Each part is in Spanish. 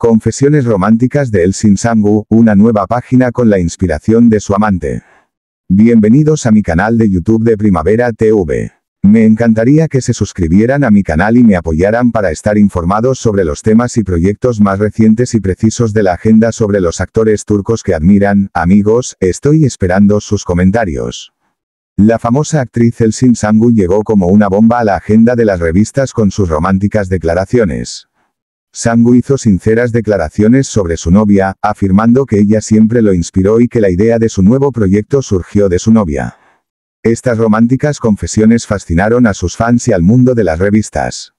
Confesiones románticas de El Sangu, una nueva página con la inspiración de su amante. Bienvenidos a mi canal de YouTube de Primavera TV. Me encantaría que se suscribieran a mi canal y me apoyaran para estar informados sobre los temas y proyectos más recientes y precisos de la agenda sobre los actores turcos que admiran, amigos, estoy esperando sus comentarios. La famosa actriz Elsin Sangu llegó como una bomba a la agenda de las revistas con sus románticas declaraciones. Sangu hizo sinceras declaraciones sobre su novia, afirmando que ella siempre lo inspiró y que la idea de su nuevo proyecto surgió de su novia. Estas románticas confesiones fascinaron a sus fans y al mundo de las revistas.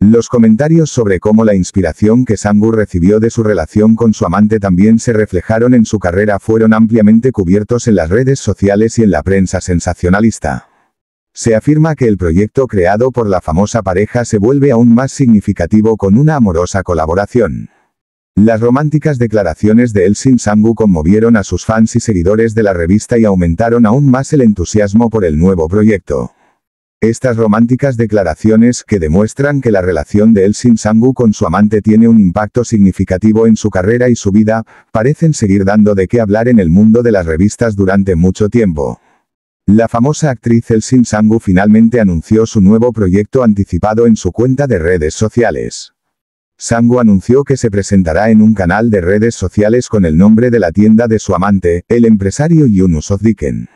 Los comentarios sobre cómo la inspiración que Sangu recibió de su relación con su amante también se reflejaron en su carrera fueron ampliamente cubiertos en las redes sociales y en la prensa sensacionalista. Se afirma que el proyecto creado por la famosa pareja se vuelve aún más significativo con una amorosa colaboración. Las románticas declaraciones de Elsin Sangu conmovieron a sus fans y seguidores de la revista y aumentaron aún más el entusiasmo por el nuevo proyecto. Estas románticas declaraciones, que demuestran que la relación de Elsin Sangu con su amante tiene un impacto significativo en su carrera y su vida, parecen seguir dando de qué hablar en el mundo de las revistas durante mucho tiempo. La famosa actriz Elsin Sangu finalmente anunció su nuevo proyecto anticipado en su cuenta de redes sociales. Sangu anunció que se presentará en un canal de redes sociales con el nombre de la tienda de su amante, el empresario Yunus Ozdiken.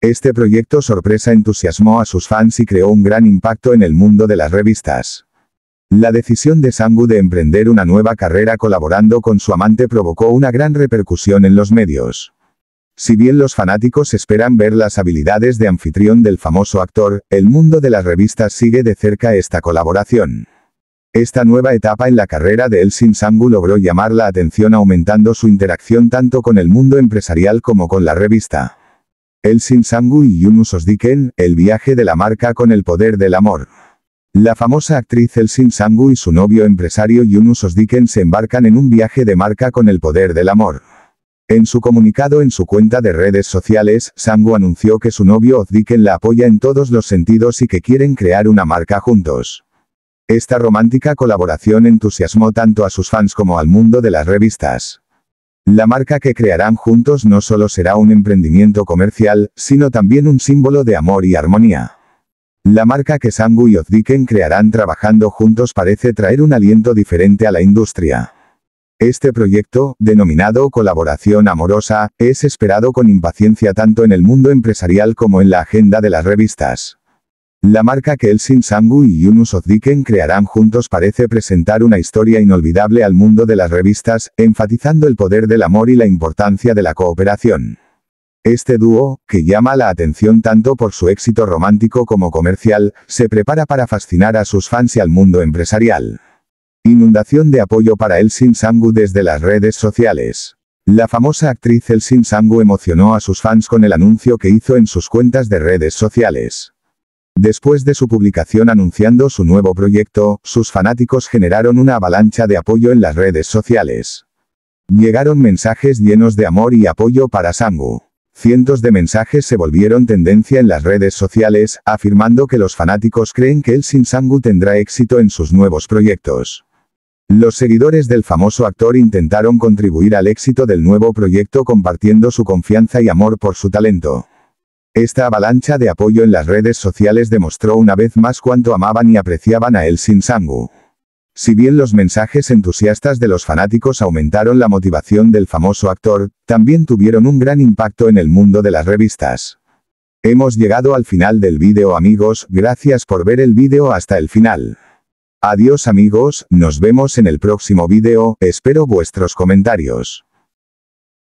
Este proyecto sorpresa entusiasmó a sus fans y creó un gran impacto en el mundo de las revistas. La decisión de Sangu de emprender una nueva carrera colaborando con su amante provocó una gran repercusión en los medios. Si bien los fanáticos esperan ver las habilidades de anfitrión del famoso actor, el mundo de las revistas sigue de cerca esta colaboración. Esta nueva etapa en la carrera de Elsin Sangu logró llamar la atención aumentando su interacción tanto con el mundo empresarial como con la revista. Elsin Sangu y Yunus Osdiken, el viaje de la marca con el poder del amor. La famosa actriz Elsin Sangu y su novio empresario Yunus Osdiken se embarcan en un viaje de marca con el poder del amor. En su comunicado en su cuenta de redes sociales, Sangu anunció que su novio Ozdiken la apoya en todos los sentidos y que quieren crear una marca juntos. Esta romántica colaboración entusiasmó tanto a sus fans como al mundo de las revistas. La marca que crearán juntos no solo será un emprendimiento comercial, sino también un símbolo de amor y armonía. La marca que Sangu y Ozdiken crearán trabajando juntos parece traer un aliento diferente a la industria. Este proyecto, denominado Colaboración Amorosa, es esperado con impaciencia tanto en el mundo empresarial como en la agenda de las revistas. La marca que Elsin Sangu y Yunus Ozdiken crearán juntos parece presentar una historia inolvidable al mundo de las revistas, enfatizando el poder del amor y la importancia de la cooperación. Este dúo, que llama la atención tanto por su éxito romántico como comercial, se prepara para fascinar a sus fans y al mundo empresarial. Inundación de apoyo para el Sangu desde las redes sociales. La famosa actriz El Sangu emocionó a sus fans con el anuncio que hizo en sus cuentas de redes sociales. Después de su publicación anunciando su nuevo proyecto, sus fanáticos generaron una avalancha de apoyo en las redes sociales. Llegaron mensajes llenos de amor y apoyo para Sangu. Cientos de mensajes se volvieron tendencia en las redes sociales, afirmando que los fanáticos creen que el Sangu tendrá éxito en sus nuevos proyectos. Los seguidores del famoso actor intentaron contribuir al éxito del nuevo proyecto compartiendo su confianza y amor por su talento. Esta avalancha de apoyo en las redes sociales demostró una vez más cuánto amaban y apreciaban a El Sin Sangu. Si bien los mensajes entusiastas de los fanáticos aumentaron la motivación del famoso actor, también tuvieron un gran impacto en el mundo de las revistas. Hemos llegado al final del vídeo amigos, gracias por ver el vídeo hasta el final. Adiós amigos, nos vemos en el próximo vídeo, espero vuestros comentarios.